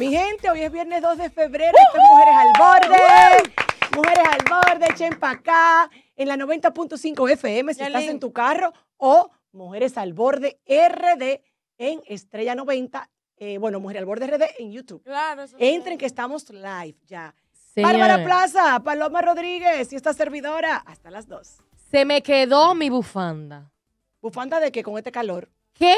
Mi gente, hoy es viernes 2 de febrero, Mujeres al Borde. Mujeres al Borde, echen para acá. En la 90.5 FM, si estás en tu carro, o Mujeres al Borde RD en Estrella 90. Eh, bueno, Mujeres al Borde RD en YouTube. Claro, Entren que estamos live ya. Sí. Bárbara Plaza, Paloma Rodríguez y esta servidora, hasta las 2. Se me quedó mi bufanda. ¿Bufanda de qué con este calor? ¿Qué?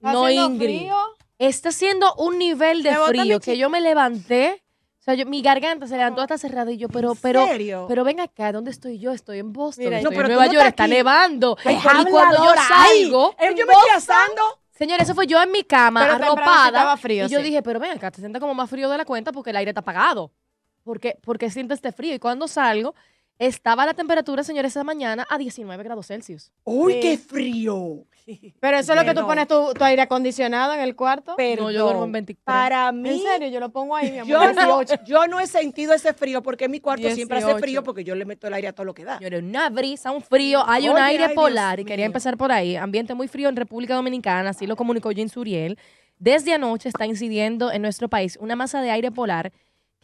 No, Ingrid. Frío? está siendo un nivel de frío que yo me levanté. O sea, mi garganta se levantó hasta cerrada y yo, pero, pero, pero ven acá, ¿dónde estoy yo? Estoy en Boston, en Nueva York, está nevando. y cuando yo salgo, eh, yo me estoy asando. Señor, eso fue yo en mi cama, arropada. frío, y yo dije, pero ven acá, te sientes como más frío de la cuenta porque el aire está apagado. Porque, porque sientes este frío. Y cuando salgo, estaba la temperatura, señores, esa mañana a 19 grados Celsius. ¡Uy, qué frío! Pero eso es lo que tú pones tu, aire acondicionado en el cuarto. Pero yo duermo en 24. Para mí, En serio, yo lo pongo ahí, mi amor. yo no, he sentido ese frío porque en mi cuarto siempre hace frío porque yo le meto el aire a todo lo que da. Señores, una brisa, un frío, hay un aire polar. Y quería empezar por ahí. Ambiente muy frío en República Dominicana, así lo comunicó Jean Suriel. Desde anoche está incidiendo en nuestro país una masa de aire polar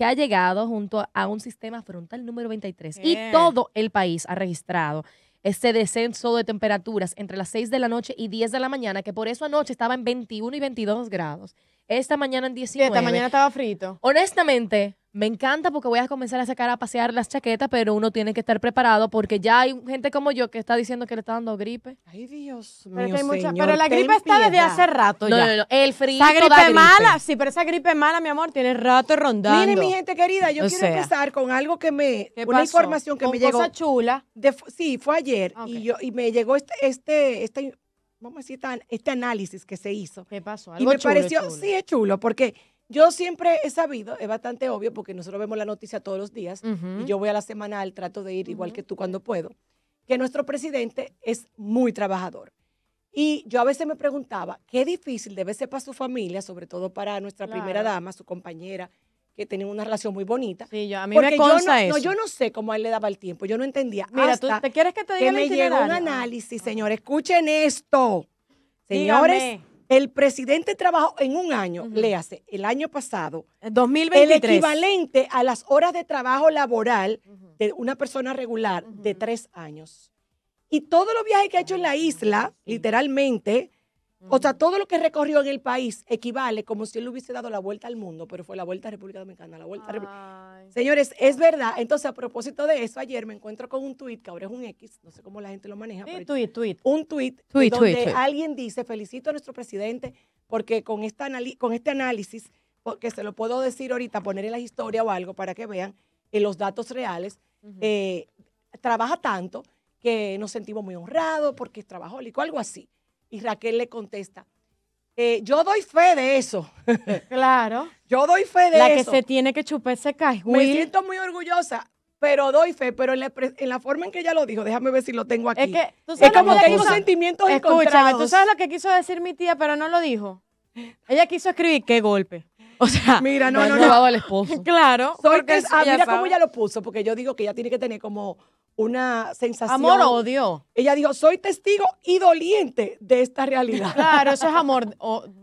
que ha llegado junto a un sistema frontal número 23 y eh. todo el país ha registrado este descenso de temperaturas entre las 6 de la noche y 10 de la mañana, que por eso anoche estaba en 21 y 22 grados esta mañana en 19. Esta mañana estaba frito. Honestamente, me encanta porque voy a comenzar a sacar a pasear las chaquetas, pero uno tiene que estar preparado porque ya hay gente como yo que está diciendo que le está dando gripe. Ay, Dios mío. Pero, la gripe está desde hace rato ya. No, no, El frío. Esa gripe, mala, sí, pero esa gripe mala, mi amor, tiene rato rondando. Miren, mi gente querida, yo quiero empezar con algo que me. Una información que ¿Con me cosa llegó. chula. sí, fue ayer. Y, me llegó este, este, este vamos a decir, este análisis que se hizo. ¿Qué pasó? y me pareció, sí, es chulo, porque yo siempre he sabido, es bastante obvio, porque nosotros vemos la noticia todos los días, y yo voy a la semanal, trato de ir igual que tú cuando puedo, que nuestro presidente es muy trabajador. Y yo a veces me preguntaba, qué difícil debe ser para su familia, sobre todo para nuestra primera dama, su compañera, que tenían una relación muy bonita. Sí, yo, a mí me consta yo no, No, yo no sé cómo él le daba el tiempo, yo no entendía. Mira, ¿tú te quieres que te diga un análisis, señores, escuchen esto. Señores, el presidente trabajó en un año, Le hace léase, el año pasado, el equivalente a las horas de trabajo laboral de una persona regular de tres años. Y todos los viajes que ha hecho en la isla, literalmente, o sea, todo lo que recorrió en el país equivale como si él hubiese dado la vuelta al mundo, pero fue la vuelta a República Dominicana, la vuelta Señores, es verdad. Entonces, a propósito de eso, ayer me encuentro con un tuit, que ahora es un X, no sé cómo la gente lo maneja. Sí, pero tuit, tuit. Un tweet donde alguien dice, felicito a nuestro presidente porque con, esta con este análisis, porque se lo puedo decir ahorita, poner en la historia o algo para que vean eh, los datos reales, eh, trabaja tanto que nos sentimos muy honrados porque es trabajólico, algo así. Y Raquel le contesta, eh, yo doy fe de eso. Claro. yo doy fe de eso. La que se tiene que chupar se cae. Me siento muy orgullosa, pero doy fe, pero en la, forma en que ella lo dijo, déjame ver si lo tengo aquí. Es, que, ¿tú sabes como que tengo sentimientos escúchame, tú sabes lo que quiso decir mi tía, pero no lo dijo. Ella quiso escribir, qué golpe. O sea, mira, no, no, El esposo. Claro. ah, mira cómo ella lo puso, porque yo digo que ella tiene que tener como una sensación. Amor odio. Ella dijo, soy testigo y doliente de esta realidad. Claro, eso es amor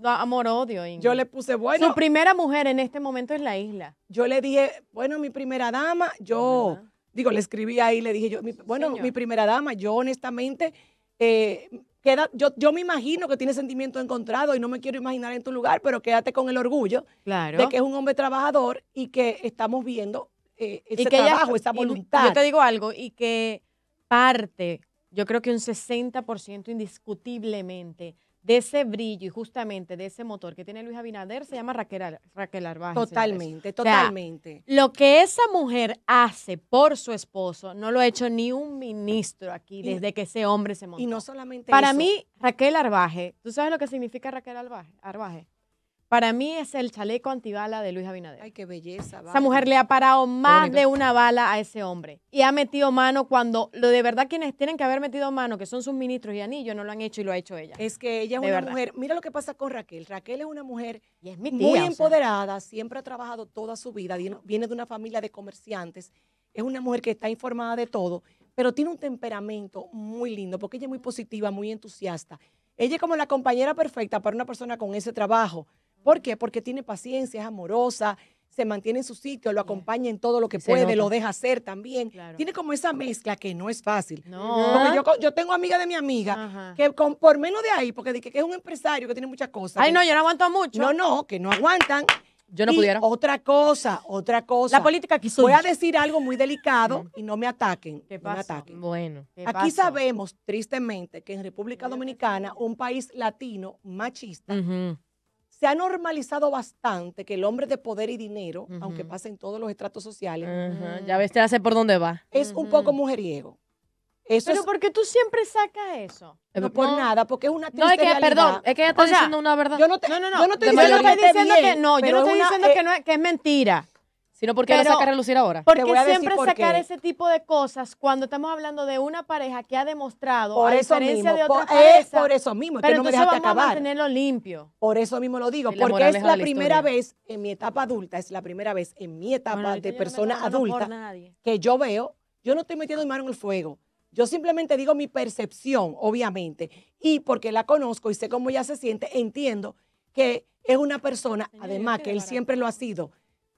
amor, odio. Yo le puse, bueno. Su primera mujer en este momento es la isla. Yo le dije, bueno, mi primera dama, yo, digo, le escribí ahí, le dije, yo, bueno, mi primera dama, yo honestamente, eh, queda, yo, yo me imagino que tiene sentimiento encontrado y no me quiero imaginar en tu lugar, pero quédate con el orgullo claro. de que es un hombre trabajador y que estamos viendo eh, y que trabajo, esa voluntad. yo te digo algo, y que parte, yo creo que un 60% indiscutiblemente de ese brillo y justamente de ese motor que tiene Luis Abinader se llama Raquel, Raquel Arbaje. Totalmente, totalmente. lo que esa mujer hace por su esposo no lo ha hecho ni un ministro aquí desde que ese hombre se montó. Y no solamente Para mí, Raquel Arbaje, ¿tú sabes lo que significa Raquel Arbaje? Arbaje? Para mí es el chaleco antibala de Luis Abinader. Ay, qué belleza. Esa mujer le ha parado más de una bala a ese hombre y ha metido mano cuando lo de verdad quienes tienen que haber metido mano, que son sus ministros y anillos, no lo han hecho y lo ha hecho ella. Es que ella es una mujer. Mira lo que pasa con Raquel. Raquel es una mujer muy empoderada, siempre ha trabajado toda su vida, viene de una familia de comerciantes, es una mujer que está informada de todo, pero tiene un temperamento muy lindo porque ella es muy positiva, muy entusiasta. Ella es como la compañera perfecta para una persona con ese trabajo ¿Por qué? Porque tiene paciencia, es amorosa, se mantiene en su sitio, lo acompaña en todo lo que puede, lo deja hacer también. Tiene como esa mezcla que no es fácil. No. yo, tengo amiga de mi amiga que con, por menos de ahí, porque dije que es un empresario que tiene muchas cosas. Ay, no, yo no aguanto mucho. No, no, que no aguantan. Yo no pudiera. Otra cosa, otra cosa. La política aquí Voy a decir algo muy delicado y no me ataquen. ¿Qué pasa? Bueno. aquí sabemos, tristemente, que en República Dominicana, un país latino machista, se ha normalizado bastante que el hombre de poder y dinero, aunque pase en todos los estratos sociales, ya mm. ves, te hace por dónde va. Es un poco mujeriego. Eso Pero es... porque tú siempre sacas eso. No, por nada, porque es una triste No, es que, perdón, es que ella está diciendo una verdad. Yo no, te, no, no, no, yo no estoy diciendo, no, yo no estoy diciendo que, eh, no que es mentira. Sino porque Pero, saca a relucir ahora. Porque siempre sacar ese tipo de cosas cuando estamos hablando de una pareja que ha demostrado Por de otra por, eh, pareja. es por eso mismo, es que no me entonces dejaste vamos a limpio. Por eso mismo lo digo, porque es la primera vez en mi etapa adulta, es la primera vez en mi etapa de persona adulta que yo veo, yo no estoy metiendo mi mano en el fuego. Yo simplemente digo mi percepción, obviamente, y porque la conozco y sé cómo ella se siente, entiendo que es una persona, además que él siempre lo ha sido,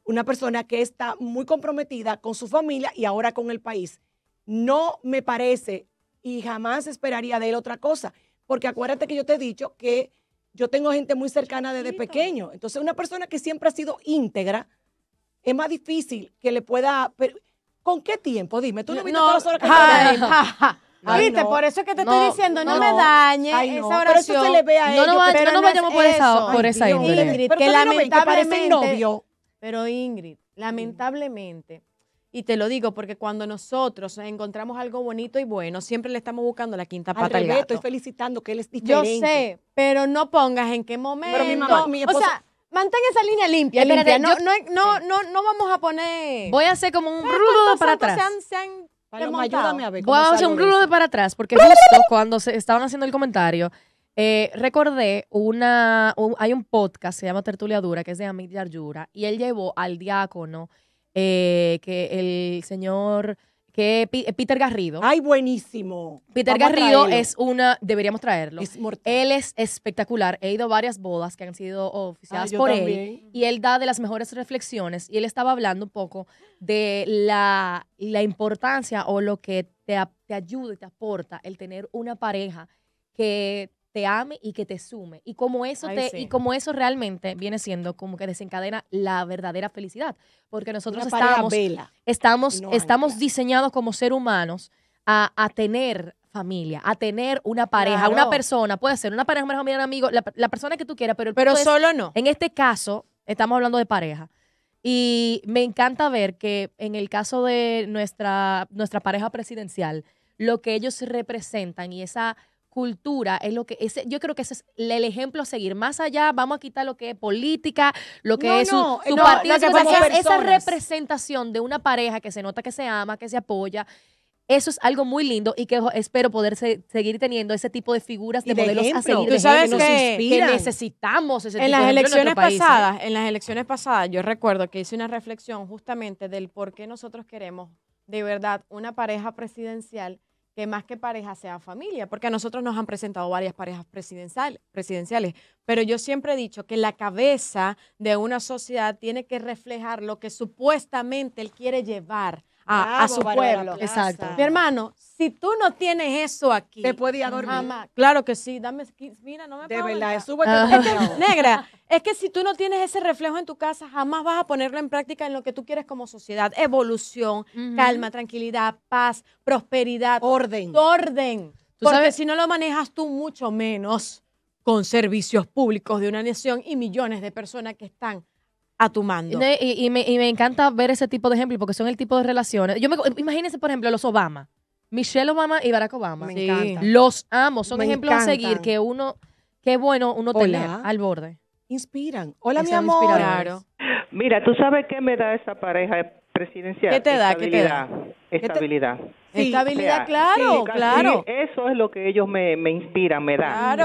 una persona que está muy comprometida con su familia y ahora con el país. No me parece y jamás esperaría de él otra cosa, porque acuérdate que yo te he dicho que yo tengo gente muy cercana desde pequeño. Entonces, una persona que siempre ha sido íntegra, es más difícil que le pueda... ¿Con qué tiempo? Dime, tú no, viste todas las horas que ja, ja, ja. Viste, por eso es que te estoy diciendo, no, me dañes esa oración. Pero eso se le ve a ellos. No, no, vayamos por esa, por esa Ingrid, que lamentablemente... novio. Pero Ingrid, lamentablemente, y te lo digo porque cuando nosotros encontramos algo bonito y bueno, siempre le estamos buscando la quinta pata al, gato. al estoy felicitando que él es diferente. Yo sé, pero no pongas en qué momento. Pero mi mamá, mi o sea, mantén esa línea limpia, No, no, no, vamos a poner... Voy a hacer como un rulo para atrás. a ver. Voy a hacer un rulo de para atrás porque justo cuando se estaban haciendo el comentario eh, recordé una, hay un podcast se llama Tertulia Dura, que es de Amit Yarjura, y él llevó al diácono, eh, que el señor, que eh, Peter Garrido. ¡Ay, buenísimo! Peter Garrido es una, deberíamos traerlo. él es espectacular. He ido a varias bodas que han sido oficiadas por él, y él da de las mejores reflexiones, y él estaba hablando un poco de la, la importancia o lo que te, te ayuda y te aporta el tener una pareja que te ame y que te sume. Y como eso y como eso realmente viene siendo como que desencadena la verdadera felicidad. Porque nosotros estamos, estamos, diseñados como seres humanos a, tener familia, a tener una pareja, una persona, puede ser una pareja, una un amigo, la, persona que tú quieras, pero, pero solo no. En este caso, estamos hablando de pareja. Y me encanta ver que en el caso de nuestra, nuestra pareja presidencial, lo que ellos representan y esa cultura es lo que ese, yo creo que ese es el ejemplo a seguir más allá vamos a quitar lo que es política lo que es su, partido esa representación de una pareja que se nota que se ama que se apoya eso es algo muy lindo y que espero poder seguir teniendo ese tipo de figuras de, modelos a seguir que, necesitamos en las elecciones pasadas en las elecciones pasadas yo recuerdo que hice una reflexión justamente del por qué nosotros queremos de verdad una pareja presidencial que más que pareja sea familia, porque a nosotros nos han presentado varias parejas presidenciales, presidenciales, pero yo siempre he dicho que la cabeza de una sociedad tiene que reflejar lo que supuestamente él quiere llevar a, su pueblo. Exacto. Mi hermano, si tú no tienes eso aquí. Te puede dormir. claro que sí. Dame, mira, no me De verdad, es negra, es que si tú no tienes ese reflejo en tu casa, jamás vas a ponerlo en práctica en lo que tú quieres como sociedad. Evolución, calma, tranquilidad, paz, prosperidad. Orden. Orden. ¿Tú porque sabes? si no lo manejas tú, mucho menos con servicios públicos de una nación y millones de personas que están a tu mando. Y, me, encanta ver ese tipo de ejemplos porque son el tipo de relaciones. Yo me, imagínense, por ejemplo, los Obama. Michelle Obama y Barack Obama. Me encanta. Los amo. Son ejemplos a seguir que uno, qué bueno uno tener al borde. Inspiran. Hola, mi amor. Mira, tú sabes qué me da esa pareja presidencial. ¿Qué te da? ¿Qué te da? Estabilidad. estabilidad, claro, Eso es lo que ellos me, inspiran, me dan.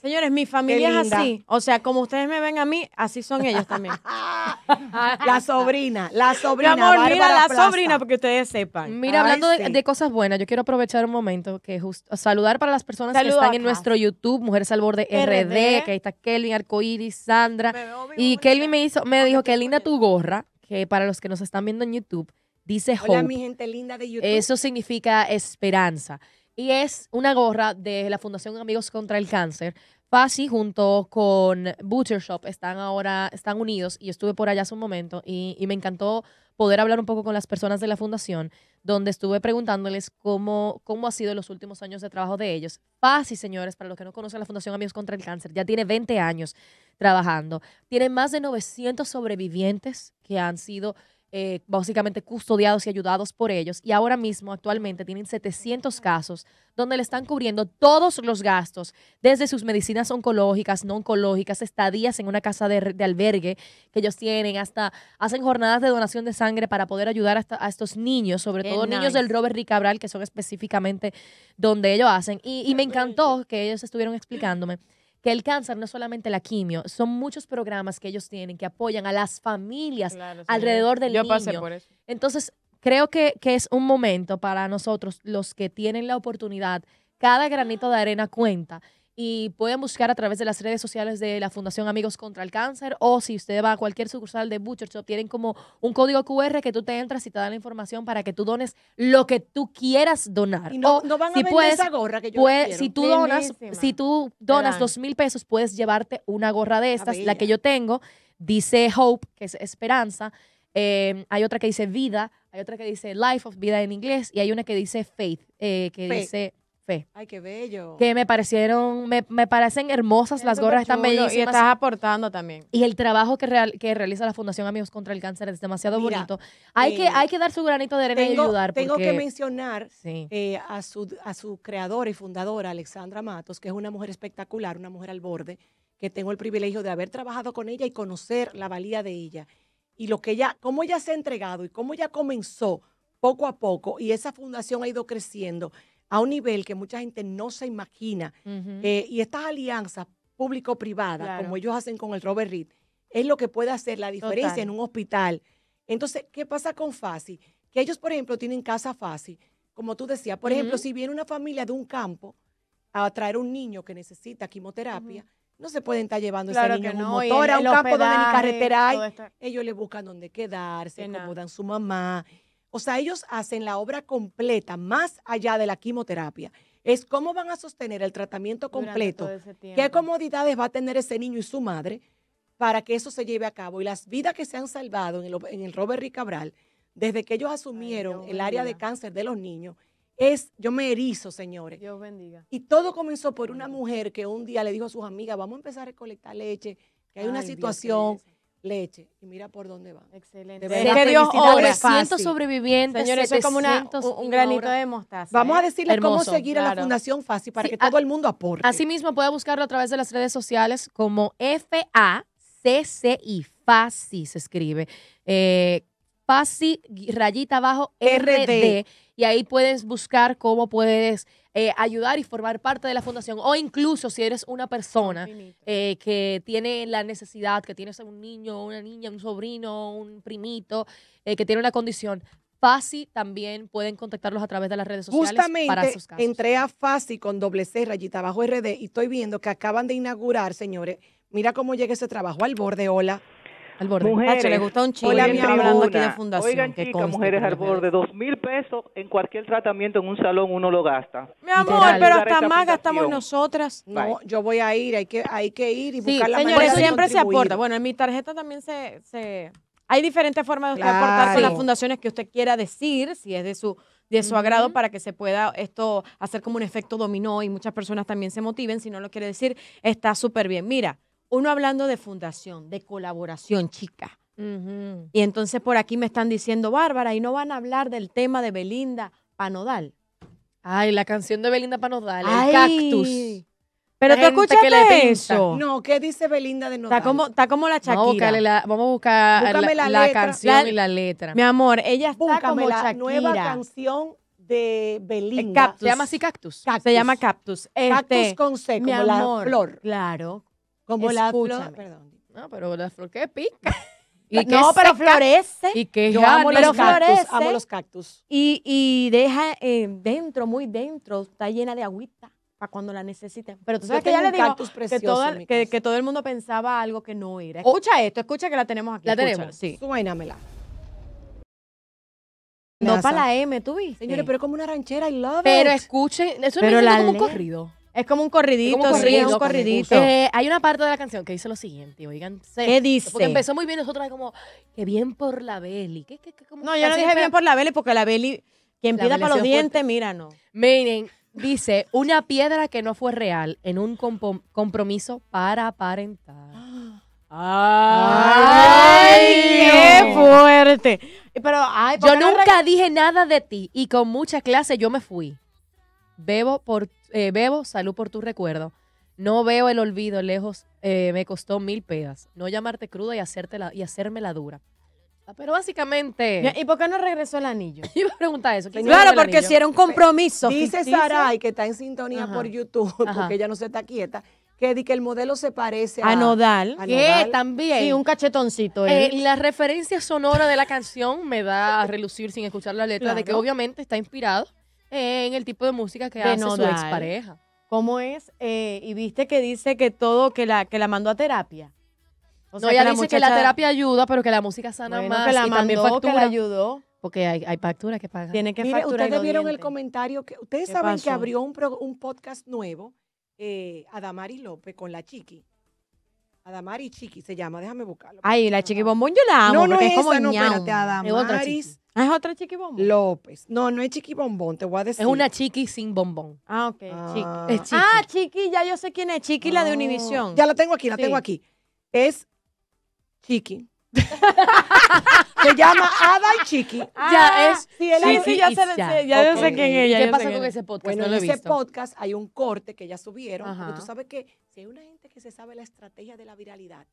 Señores, mi familia es así. O sea, como ustedes me ven a mí, así son ellos también. la sobrina, la sobrina. la sobrina, porque ustedes sepan. Mira, hablando de, cosas buenas, yo quiero aprovechar un momento que justo saludar para las personas que están en nuestro YouTube, Mujeres al Borde RD, que ahí está Kelvin, Arcoiris, Sandra. y Kelly me, hizo, me dijo que linda tu gorra que para los que nos están viendo en YouTube, dice Hola, Hola, mi gente linda de YouTube. Eso significa esperanza. Y es una gorra de la Fundación Amigos contra el Cáncer. Fasi junto con Butcher Shop están ahora, están unidos y estuve por allá hace un momento y, y me encantó poder hablar un poco con las personas de la fundación, donde estuve preguntándoles cómo, cómo ha sido los últimos años de trabajo de ellos. Fácil, señores, para los que no conocen la Fundación Amigos contra el Cáncer, ya tiene 20 años trabajando. Tiene más de 900 sobrevivientes que han sido eh, básicamente custodiados y ayudados por ellos. Y ahora mismo, actualmente, tienen 700 casos donde le están cubriendo todos los gastos, desde sus medicinas oncológicas, no oncológicas, estadías en una casa de, albergue que ellos tienen, hasta hacen jornadas de donación de sangre para poder ayudar a estos niños, sobre todo niños del Robert Ricabral, que son específicamente donde ellos hacen. Y, y me encantó que ellos estuvieron explicándome que el cáncer no es solamente la quimio, son muchos programas que ellos tienen que apoyan a las familias alrededor del niño. Entonces, creo que, que es un momento para nosotros, los que tienen la oportunidad, cada granito de arena cuenta y pueden buscar a través de las redes sociales de la Fundación Amigos contra el Cáncer o si usted va a cualquier sucursal de Butcher Shop, tienen como un código QR que tú te entras y te dan la información para que tú dones lo que tú quieras donar. Y no, van a puedes, esa gorra que yo puedes, Si tú donas, si tú donas dos mil pesos, puedes llevarte una gorra de estas, la que yo tengo, dice Hope, que es esperanza, em, hay otra que dice vida, hay otra que dice life of vida en inglés y hay una que dice faith, eh, que dice Ay, qué bello. Que me parecieron, me, parecen hermosas, las gorras están bellísimas. Y estás aportando también. Y el trabajo que, que realiza la Fundación Amigos contra el Cáncer es demasiado bonito. Hay, que, eh, hay que dar su granito de arena y ayudar. Tengo que mencionar eh, a, su, a su creadora y fundadora, Alexandra Matos, que es una mujer espectacular, una mujer al borde, que tengo el privilegio de haber trabajado con ella y conocer la valía de ella. Y lo que ella, cómo ella se ha entregado y cómo ella comenzó poco a poco, y esa fundación ha ido creciendo a un nivel que mucha gente no se imagina. Eh, y estas alianzas público-privadas, como ellos hacen con el Robert Reed, es lo que puede hacer la diferencia en un hospital. Entonces, ¿qué pasa con FASI? Que ellos, por ejemplo, tienen casa FASI. Como tú decías, por ejemplo, si viene una familia de un campo a traer un niño que necesita quimioterapia, no se pueden estar llevando ese niño en un motor a un campo donde ni carretera hay. Ellos le buscan dónde quedarse, acomodan su mamá. O sea, ellos hacen la obra completa, más allá de la quimioterapia. Es cómo van a sostener el tratamiento completo, qué comodidades va a tener ese niño y su madre para que eso se lleve a cabo. Y las vidas que se han salvado en el, Robert Ricabral, Cabral, desde que ellos asumieron el área de cáncer de los niños, es, yo me erizo, señores. Dios bendiga. Y todo comenzó por una mujer que un día le dijo a sus amigas, vamos a empezar a recolectar leche, que hay una situación leche. Y mira por dónde va. Excelente. De Dios obra. siento sobrevivientes. Señores, es como un, granito de mostaza. Vamos a ¿eh? decirles cómo seguir a la Fundación Fácil para que todo el mundo aporte. mismo, puede buscarlo a través de las redes sociales como I fácil se escribe. Eh, Pasi rayita abajo RD. Y ahí puedes buscar cómo puedes eh, ayudar y formar parte de la fundación. O incluso si eres una persona eh, que tiene la necesidad, que tienes un niño, una niña, un sobrino, un primito, eh, que tiene una condición. FASI también pueden contactarlos a través de las redes sociales Justamente, para sus casos. Entré a FASI con doble C, rayita abajo RD, y estoy viendo que acaban de inaugurar, señores. Mira cómo llega ese trabajo al borde, hola. Al borde. le gusta un chile. hablando aquí de fundación, que chicas, mujeres al borde, dos mil pesos en cualquier tratamiento en un salón uno lo gasta. Mi amor, pero hasta más gastamos nosotras. No, yo voy a ir, hay que, hay que ir y buscar la señores, eso siempre se aporta. Bueno, en mi tarjeta también se, hay diferentes formas de usted aportar con las fundaciones que usted quiera decir, si es de su de su agrado para que se pueda esto hacer como un efecto dominó y muchas personas también se motiven. Si no lo quiere decir, está súper bien. Mira, uno hablando de fundación, de colaboración, chica. Y entonces por aquí me están diciendo, Bárbara, y no van a hablar del tema de Belinda Panodal. Ay, la canción de Belinda Panodal, el cactus. Pero tú escuchaste que eso. No, ¿qué dice Belinda de Está como, está como la Shakira. la, vamos a buscar la, canción y la letra. Mi amor, ella está Búscame como la nueva canción de Belinda. cactus. Se llama así Cactus. Se llama Cactus. cactus este, con C, como la flor. Claro. Como la flor, perdón. No, pero la flor que pica. no, pero florece. Y que Yo amo los, cactus, amo los cactus. Y, y deja eh, dentro, muy dentro, está llena de agüita para cuando la necesiten. Pero tú sabes que ya le digo que, que, que, todo el mundo pensaba algo que no era. Oh. Escucha esto, escucha que la tenemos aquí. La tenemos, sí. Suénamela. No para la M, tú viste. Señores, pero es como una ranchera, I love pero it. Pero escuchen, eso no es como un corrido. Es como un corridito, sí, es un corridito. Eh, hay una parte de la canción que dice lo siguiente, oigan. ¿Qué dice? Porque empezó muy bien, nosotros como, que bien por la Beli. no, yo no dije bien por la Beli, porque la Beli, quien pida para los dientes, mira, no. Miren, dice, una piedra que no fue real en un compromiso para aparentar. ¡Ay! ¡Qué fuerte! Pero, yo nunca dije nada de ti y con mucha clase yo me fui. Bebo, por, eh, bebo salud por tu recuerdo. No veo el olvido lejos, eh, me costó mil pedas No llamarte cruda y, hacerte y hacerme la dura. Ah, pero básicamente. ¿Y por qué no regresó el anillo? me eso. Claro, porque si era un compromiso. Dice Saray, que está en sintonía por YouTube, porque ella no se está quieta, que, que el modelo se parece a. Nodal. que eh, también. Sí, un cachetoncito. y la referencia sonora de la canción me da a relucir sin escuchar la letra, de que obviamente está inspirado en el tipo de música que hace su expareja. ¿Cómo es? Eh, y viste que dice que todo, que la, que la mandó a terapia. O sea, ella dice que la terapia ayuda, pero que la música sana más que también factura. ayudó. Porque hay, hay que pagan. Tiene que facturar ustedes vieron el comentario que ustedes saben que abrió un, un podcast nuevo eh, Adamari López con la Chiqui. Adamari Chiqui se llama, déjame buscarlo. Ay, la Chiqui Bombón yo la amo. No, no es, como esa, no, espérate, Adamaris. Ah, ¿Es otra chiqui bombón? López. No, no es chiqui bombón, te voy a decir. Es una chiqui sin bombón. Ah, ok. Ah, chiqui. ah chiqui, ya yo sé quién es. Chiqui, la de Univisión. Ya la tengo aquí, la tengo aquí. Es chiqui se llama Ada y Chiqui. Ah, ya es. Sí, él sí, ya, se, ya. sé quién es ella. ¿Qué pasa con ese podcast? Bueno, en ese podcast hay un corte que ya subieron. pero tú sabes que si hay una gente que se sabe la estrategia de la viralidad,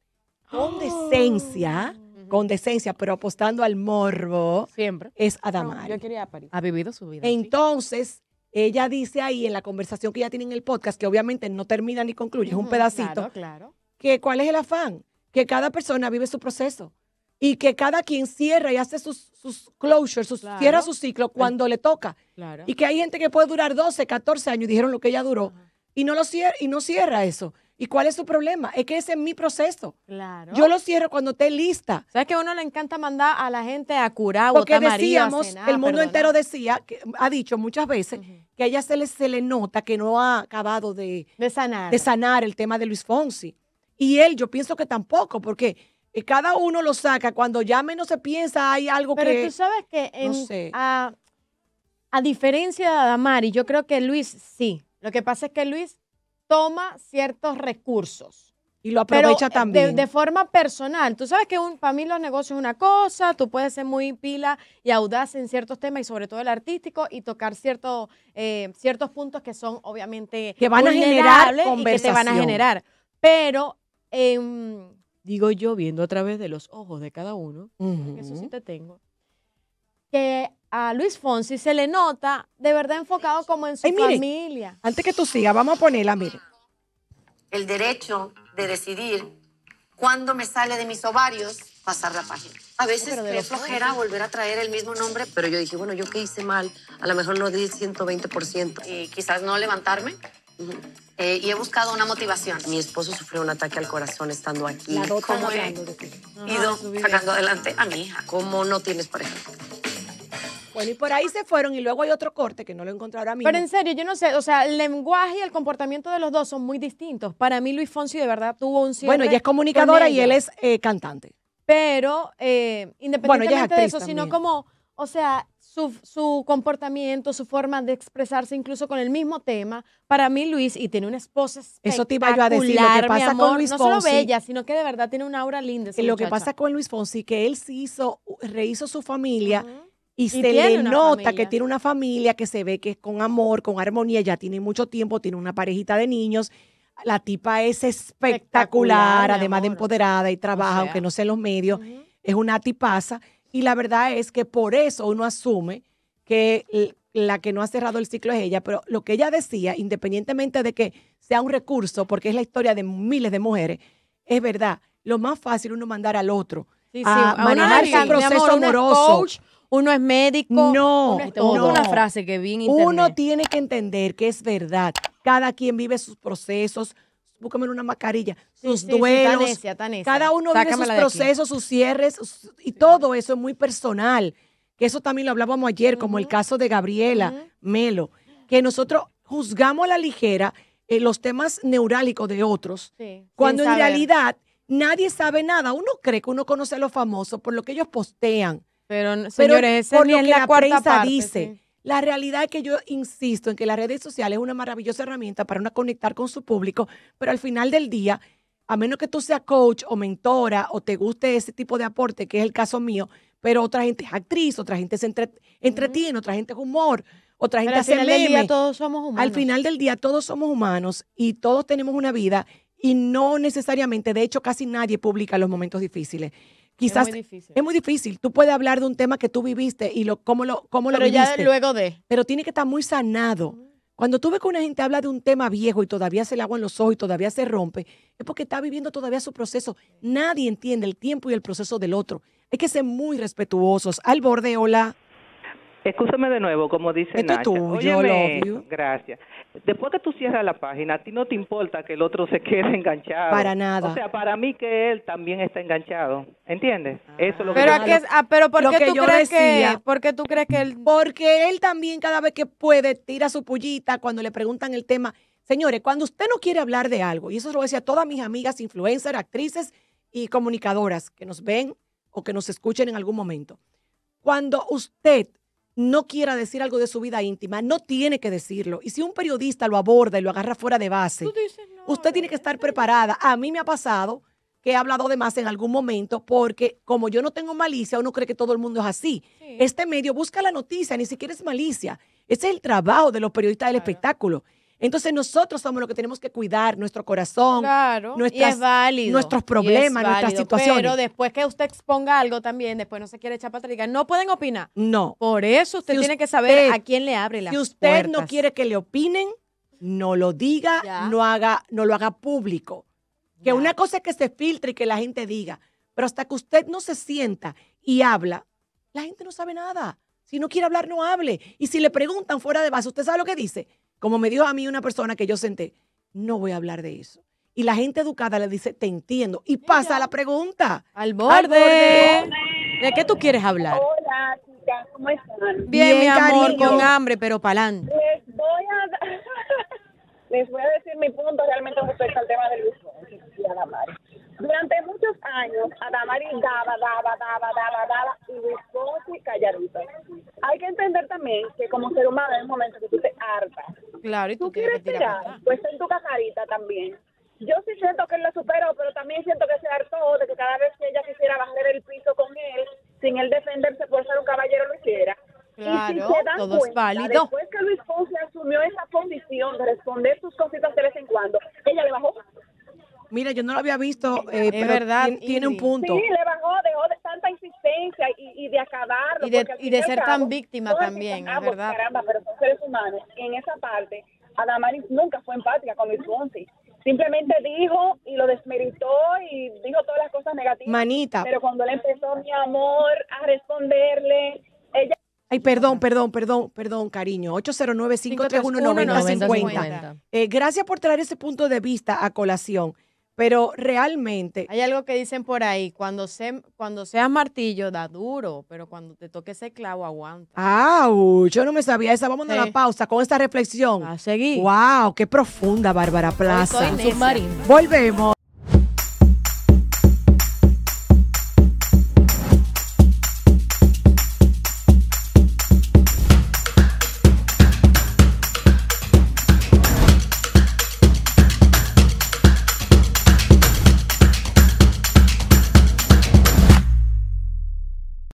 con decencia, con decencia, pero apostando al morbo, siempre es Adamari. yo quería a Ha vivido su vida. Entonces, ella dice ahí en la conversación que ya tiene en el podcast, que obviamente no termina ni concluye, es un pedacito. Claro, claro. Que cuál es el afán que cada persona vive su proceso y que cada quien cierra y hace sus, closures, cierra su ciclo cuando le toca. Y que hay gente que puede durar 12, 14 años, dijeron lo que ella duró, y no, lo cierra, y no cierra eso. ¿Y cuál es su problema? Es que ese es mi proceso. Yo lo cierro cuando esté lista. ¿Sabes que a uno le encanta mandar a la gente a curar Porque a decíamos, a decíamos, el mundo entero decía, ha dicho muchas veces, que a ella se le, se le nota que no ha acabado de, de, sanar. de sanar el tema de Luis Fonsi. Y él, yo pienso que tampoco, porque eh, cada uno lo saca cuando ya menos se piensa hay algo que... Pero tú sabes que a, a, diferencia de Adamari, yo creo que Luis sí. Lo que pasa es que Luis toma ciertos recursos. Y lo aprovecha eh, también. De, forma personal. Tú sabes que para mí los negocios es una cosa, tú puedes ser muy pila y audaz en ciertos temas y sobre todo el artístico y tocar cierto, eh, ciertos puntos que son obviamente que van a generar y que van a generar. Pero Em, digo yo, viendo a través de los ojos de cada uno, eso sí te tengo, que a Luis Fonsi se le nota de verdad enfocado como en su familia. Antes que tú sigas, vamos a ponerla, mire. El derecho de decidir cuándo me sale de mis ovarios pasar la página. A veces me flojera volver a traer el mismo nombre, pero yo dije, bueno, yo qué hice mal, a lo mejor no di 120%. Y quizás no levantarme. Eh, y he buscado una motivación. Mi esposo sufrió un ataque al corazón estando aquí. La ¿Cómo he ido ah, sacando adelante a mi hija? ¿Cómo no tienes pareja? Bueno, y por ahí se fueron y luego hay otro corte que no lo encontré a mí. Pero en serio, yo no sé, o sea, el lenguaje y el comportamiento de los dos son muy distintos. Para mí Luis Fonsi de verdad tuvo un Bueno, ella es comunicadora y él es eh, cantante. Pero eh, independientemente de eso, sino como o sea, su, su, comportamiento, su forma de expresarse incluso con el mismo tema. Para mí, Luis, y tiene una esposa espectacular, Eso te iba yo a decir, lo que pasa con Luis No solo bella, sino que de verdad tiene una aura linda. lo que pasa con Luis Fonsi, que él se hizo, rehizo su familia. Y, se le nota que tiene una familia que se ve que es con amor, con armonía, ya tiene mucho tiempo, tiene una parejita de niños. La tipa es espectacular, además de empoderada y trabaja, aunque no sea en los medios. Es una tipaza y la verdad es que por eso uno asume que la que no ha cerrado el ciclo es ella, pero lo que ella decía, independientemente de que sea un recurso, porque es la historia de miles de mujeres, es verdad, lo más fácil uno mandar al otro sí, sí, manejar proceso uno es médico. No, es no. una frase que vi en internet. Uno tiene que entender que es verdad. Cada quien vive sus procesos, búscame una mascarilla, sus duelos. Cada uno tiene sus procesos, sus cierres y todo eso es muy personal. Que eso también lo hablábamos ayer, como el caso de Gabriela Melo, que nosotros juzgamos a la ligera eh, los temas neurálicos de otros, cuando en realidad nadie sabe nada. Uno cree que uno conoce a los famosos por lo que ellos postean. Pero, señores, por lo que la, dice. La realidad es que yo insisto en que las redes sociales es una maravillosa herramienta para una conectar con su público, pero al final del día, a menos que tú seas coach o mentora o te guste ese tipo de aporte, que es el caso mío, pero otra gente es actriz, otra gente se entretiene, otra gente es humor, otra gente se hace al final Del día todos somos humanos. Al final del día todos somos humanos y todos tenemos una vida y no necesariamente, de hecho casi nadie publica los momentos difíciles. Quizás es muy difícil. Tú puedes hablar de un tema que tú viviste y lo, cómo lo, cómo lo viviste. Pero ya luego de. Pero tiene que estar muy sanado. Mm. Cuando tú ves que una gente habla de un tema viejo y todavía se le agua en los ojos y todavía se rompe, es porque está viviendo todavía su proceso. Nadie entiende el tiempo y el proceso del otro. Hay que ser muy respetuosos. Al borde, hola. Escúchame de nuevo, como dice Esto es Tuyo, odio. gracias. Después que tú cierras la página, a ti no te importa que el otro se quede enganchado. Para nada. O sea, para mí que él también está enganchado. ¿Entiendes? Ah. Eso es lo que pero yo... digo. Ah, pero ¿por qué tú crees que por qué tú crees que él Porque él también cada vez que puede tira su pullita cuando le preguntan el tema. Señores, cuando usted no quiere hablar de algo, y eso lo decía a todas mis amigas influencers, actrices y comunicadoras que nos ven o que nos escuchen en algún momento. Cuando usted no quiera decir algo de su vida íntima, no tiene que decirlo. Y si un periodista lo aborda y lo agarra fuera de base, usted tiene que estar preparada. A mí me ha pasado que he hablado de más en algún momento porque como yo no tengo malicia, uno cree que todo el mundo es así. Este medio busca la noticia, ni siquiera es malicia. Ese es el trabajo de los periodistas del espectáculo. Entonces nosotros somos los que tenemos que cuidar nuestro corazón, nuestros problemas, nuestras situaciones. Pero después que usted exponga algo también, después no se quiere echar para atrás, no pueden opinar. No. Por eso usted tiene que saber a quién le abre la Si usted no quiere que le opinen, no lo diga, no haga, no lo haga público. Que una cosa es que se filtre y que la gente diga, pero hasta que usted no se sienta y habla, la gente no sabe nada. Si no quiere hablar, no hable. Y si le preguntan fuera de base, ¿usted sabe lo que dice? Como me dijo a mí una persona que yo senté, no voy a hablar de eso. Y la gente educada le dice, te entiendo. Y pasa la pregunta. Al borde. ¿De qué tú quieres hablar? Hola, chicas, ¿cómo están? Bien, mi amor, con hambre, pero palante. Les voy a... Les voy a decir mi punto realmente respecto al tema del uso y Durante muchos años, Adamari daba, daba, daba, daba, daba, y buscó y callarito. Hay que entender también que como ser humano hay un momento que tú te hartas Claro, y tú, quieres tirar? Pues en tu casarita también. Yo sí siento que él lo superó, pero también siento que se hartó de que cada vez que ella quisiera bajar el piso con él, sin él defenderse por ser un caballero, lo hiciera. Claro, y si se válido. Después que Luis Ponce asumió esa condición de responder sus cositas de vez en cuando, ella le bajó. Mira, yo no lo había visto, eh, es verdad, tiene, un punto. Sí, le bajó, dejó de, y, de acabar Y de, ser tan víctima también, ah, ¿verdad? Caramba, pero son seres humanos. En esa parte, Adamaris nunca fue empática con Luis Fonsi. Simplemente dijo y lo desmeritó y dijo todas las cosas negativas. Manita. Pero cuando le empezó, mi amor, a responderle, ella... Ay, perdón, perdón, perdón, perdón, cariño. 809 531 eh, gracias por traer ese punto de vista a colación pero realmente... Hay algo que dicen por ahí, cuando, se, cuando seas martillo da duro, pero cuando te toque ese clavo aguanta. Ah, yo no me sabía esa. Vamos a la pausa con esta reflexión. A seguir. Wow, qué profunda, Bárbara Plaza. Soy, Volvemos.